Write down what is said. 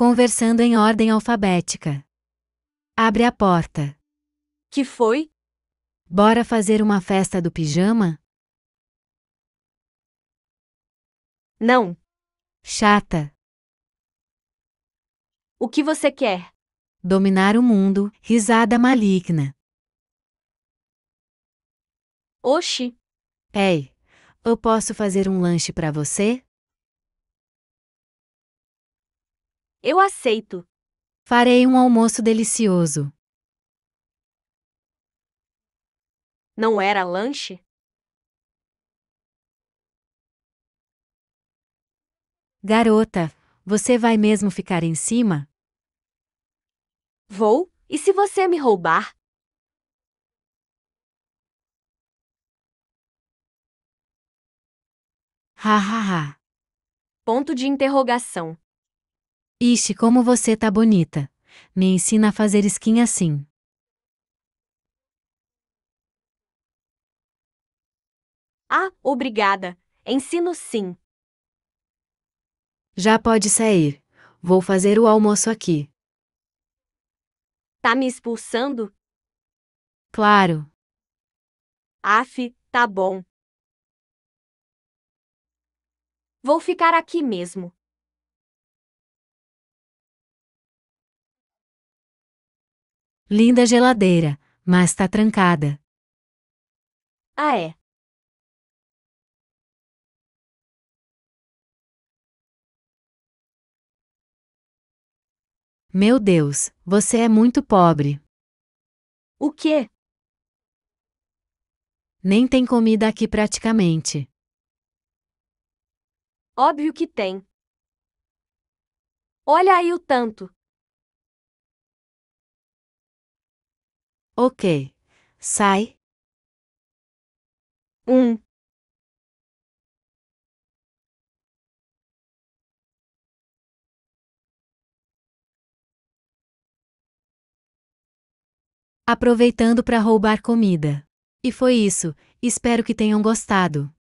conversando em ordem alfabética. Abre a porta. Que foi? Bora fazer uma festa do pijama? Não. Chata. O que você quer? Dominar o mundo, risada maligna. Oxi. Ei, eu posso fazer um lanche para você? Eu aceito. Farei um almoço delicioso. Não era lanche? Garota, você vai mesmo ficar em cima? Vou, e se você me roubar? Hahaha. Ponto de interrogação. Ixi, como você tá bonita. Me ensina a fazer skin assim. Ah, obrigada. Ensino sim. Já pode sair. Vou fazer o almoço aqui. Tá me expulsando? Claro. Af, tá bom. Vou ficar aqui mesmo. Linda geladeira, mas tá trancada. Ah, é. Meu Deus, você é muito pobre. O quê? Nem tem comida aqui praticamente. Óbvio que tem. Olha aí o tanto. Ok. Sai. Um. Aproveitando para roubar comida. E foi isso, espero que tenham gostado.